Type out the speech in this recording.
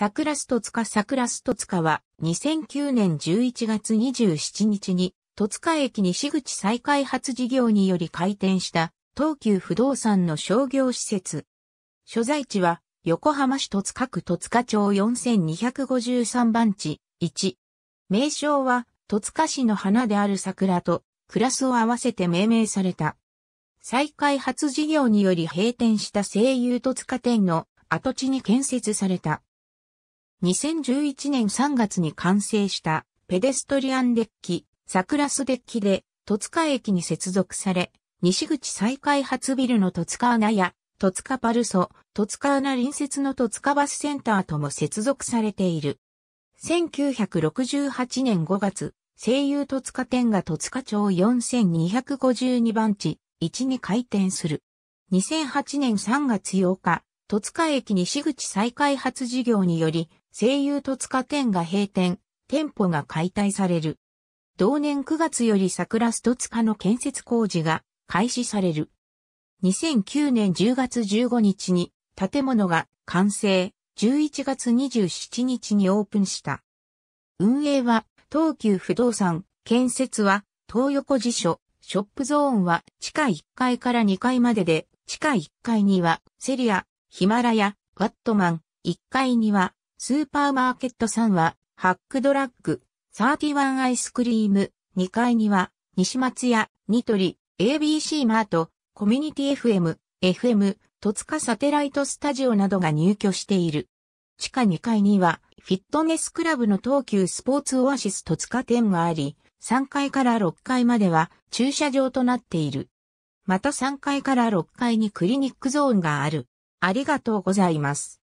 桜須戸塚桜須戸塚は2009年11月27日に戸塚駅西口再開発事業により開店した東急不動産の商業施設。所在地は横浜市戸塚区戸塚町4253番地1。名称は戸塚市の花である桜とクラスを合わせて命名された。再開発事業により閉店した西友戸塚店の跡地に建設された。2011年3月に完成したペデストリアンデッキ、サクラスデッキで、戸塚駅に接続され、西口再開発ビルの戸塚穴や、戸塚パルソ、戸塚穴隣接の戸塚バスセンターとも接続されている。1968年5月、声優戸塚店が戸塚町4252番地1に開店する。2008年3月8日、戸塚駅西口再開発事業により、声優戸塚店が閉店、店舗が解体される。同年9月より桜戸塚の建設工事が開始される。2009年10月15日に建物が完成、11月27日にオープンした。運営は東急不動産、建設は東横辞書、ショップゾーンは地下1階から2階までで、地下1階にはセリア、ヒマラヤ、ワットマン、1階にはスーパーマーケットさんは、ハックドラッグ、31アイスクリーム、2階には、西松屋、ニトリ、ABC マート、コミュニティ FM、FM、戸塚サテライトスタジオなどが入居している。地下2階には、フィットネスクラブの東急スポーツオアシス戸塚店があり、3階から6階までは駐車場となっている。また3階から6階にクリニックゾーンがある。ありがとうございます。